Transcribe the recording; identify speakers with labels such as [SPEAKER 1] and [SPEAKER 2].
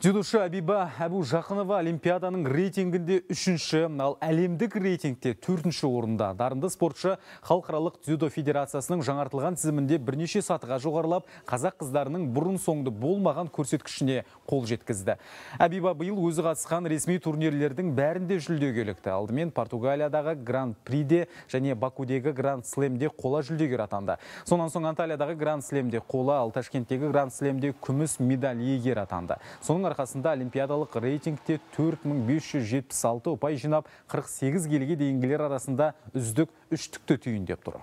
[SPEAKER 1] Дзюдошы Абиба Әбу Жақынова Олимпиаданың рейтингінде үшінші, ал әлемдік рейтингте төртінші орында. Дарынды спортшы халықаралық дзюдо федерациясының жаңартылған тізімінде бірнеше сатыға жоғарылап, қазақ қыздарының бұрын соңды болмаған көрсеткішіне қол жеткізді. Әбиба биыл өзі қатысқан ресми турнирлердің бәрінде жүлдеге ілікті. Алдымен Португалиядағы Гран-приде және Бакудегі Гранд слемде қола жүлдегер атанды. Сонан соң Анталиядағы Гранд слемде қола, ал Ташкенттегі Гранд слемде күміс медаль иегер атанды. Соның арқасында олимпиадалық рейтингте 4576 ұпай жинап 48 келге дейінгілер арасында үздік үштікті түйіндеп тұр